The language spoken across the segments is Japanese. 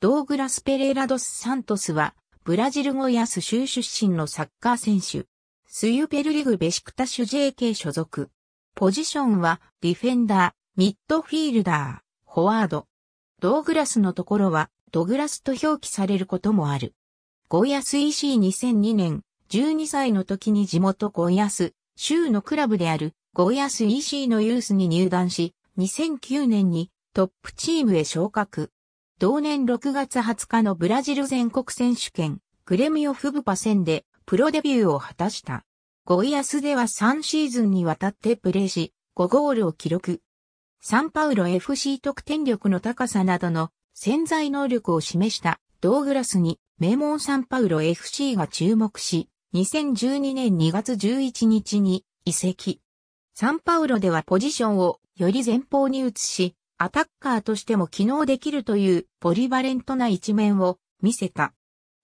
ドーグラス・ペレラドス・サントスは、ブラジルゴヤス州出身のサッカー選手。スユペルリグ・ベシクタシュ JK 所属。ポジションは、ディフェンダー、ミッドフィールダー、フォワード。ドーグラスのところは、ドグラスと表記されることもある。ゴイアス EC2002 年、12歳の時に地元ゴイアス、州のクラブであるゴイアス EC のユースに入団し、2009年にトップチームへ昇格。同年6月20日のブラジル全国選手権、グレミオフブパ戦でプロデビューを果たした。ゴイアスでは3シーズンにわたってプレーし、5ゴールを記録。サンパウロ FC 得点力の高さなどの潜在能力を示したドーグラスに名門サンパウロ FC が注目し、2012年2月11日に移籍。サンパウロではポジションをより前方に移し、アタッカーとしても機能できるというポリバレントな一面を見せた。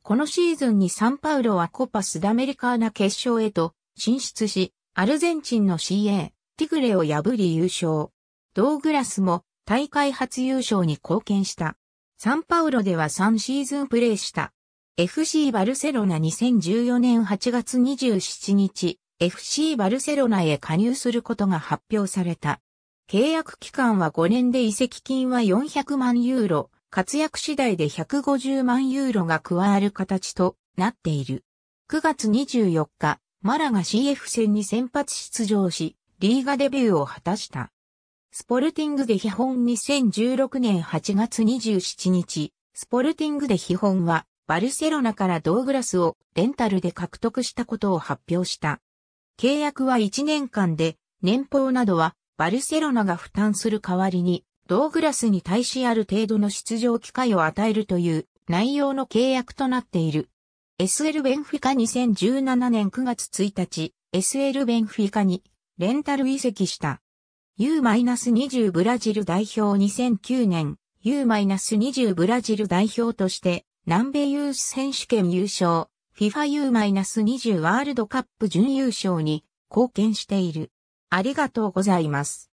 このシーズンにサンパウロはコパスダメリカーナ決勝へと進出し、アルゼンチンの CA、ティグレを破り優勝。ドーグラスも大会初優勝に貢献した。サンパウロでは3シーズンプレーした。FC バルセロナ2014年8月27日、FC バルセロナへ加入することが発表された。契約期間は5年で移籍金は400万ユーロ、活躍次第で150万ユーロが加わる形となっている。9月24日、マラが CF 戦に先発出場し、リーガデビューを果たした。スポルティングで基本2016年8月27日、スポルティングで基本は、バルセロナからドーグラスをレンタルで獲得したことを発表した。契約は1年間で、年俸などはバルセロナが負担する代わりに、ドーグラスに対しある程度の出場機会を与えるという内容の契約となっている。SL ベンフィカ2017年9月1日、SL ベンフィカにレンタル移籍した。U-20 ブラジル代表2009年、U-20 ブラジル代表として南米ユース選手権優勝、FIFA U-20 ワールドカップ準優勝に貢献している。ありがとうございます。